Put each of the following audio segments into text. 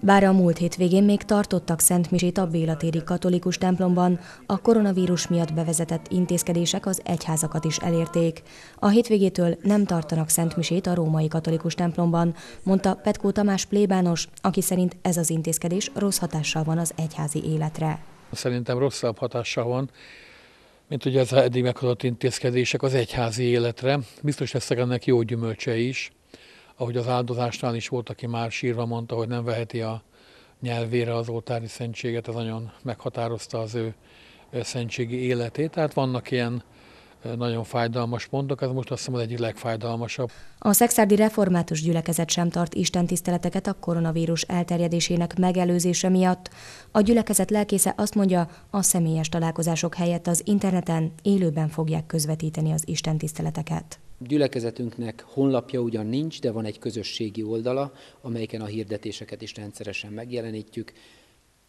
Bár a múlt hétvégén még tartottak szentmisét a Bélatéri katolikus templomban, a koronavírus miatt bevezetett intézkedések az egyházakat is elérték. A hétvégétől nem tartanak szentmisét a római katolikus templomban, mondta Petkó Tamás plébános, aki szerint ez az intézkedés rossz hatással van az egyházi életre. Szerintem rosszabb hatással van, mint ugye ez eddig meghozott intézkedések az egyházi életre. Biztos lesznek ennek jó gyümölcse is ahogy az áldozásnál is volt, aki már sírva mondta, hogy nem veheti a nyelvére az oltári szentséget, ez nagyon meghatározta az ő szentségi életét. Tehát vannak ilyen nagyon fájdalmas pontok, ez most azt hiszem az egyik legfájdalmasabb. A szexárdi református gyülekezet sem tart istentiszteleteket a koronavírus elterjedésének megelőzése miatt. A gyülekezet lelkésze azt mondja, a személyes találkozások helyett az interneten élőben fogják közvetíteni az istentiszteleteket gyülekezetünknek honlapja ugyan nincs, de van egy közösségi oldala, amelyeken a hirdetéseket is rendszeresen megjelenítjük.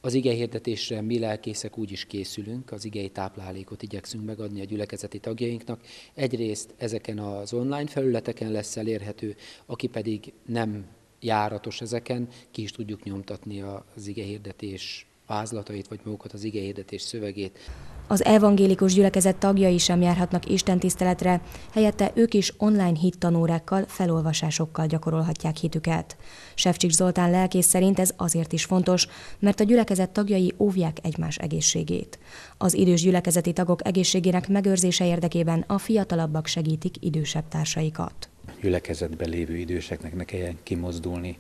Az ige hirdetésre mi lelkészek úgy is készülünk, az igei táplálékot igyekszünk megadni a gyülekezeti tagjainknak. Egyrészt ezeken az online felületeken lesz elérhető, aki pedig nem járatos ezeken, ki is tudjuk nyomtatni az ige hirdetés vázlatait, vagy magukat az ige hirdetés szövegét. Az evangélikus gyülekezet tagjai sem járhatnak tiszteletre, helyette ők is online hittanórákkal, felolvasásokkal gyakorolhatják hitüket. Sevcsik Zoltán lelkész szerint ez azért is fontos, mert a gyülekezet tagjai óvják egymás egészségét. Az idős gyülekezeti tagok egészségének megőrzése érdekében a fiatalabbak segítik idősebb társaikat. Gyülekezetben lévő időseknek ne kelljen kimozdulni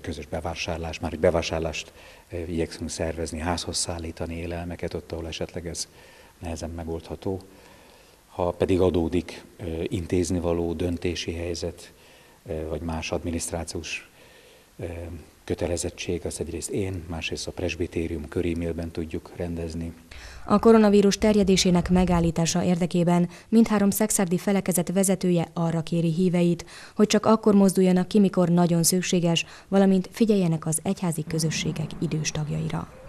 közös bevásárlás, már egy bevásárlást igyekszünk szervezni, házhoz szállítani élelmeket, ott, ahol esetleg ez nehezen megoldható. Ha pedig adódik intézni való döntési helyzet, vagy más adminisztrációs kötelezettség, az egyrészt én, másrészt a presbitérium körímélben tudjuk rendezni. A koronavírus terjedésének megállítása érdekében mindhárom szexárdi felekezet vezetője arra kéri híveit, hogy csak akkor mozduljanak ki, mikor nagyon szükséges, valamint figyeljenek az egyházi közösségek idős tagjaira.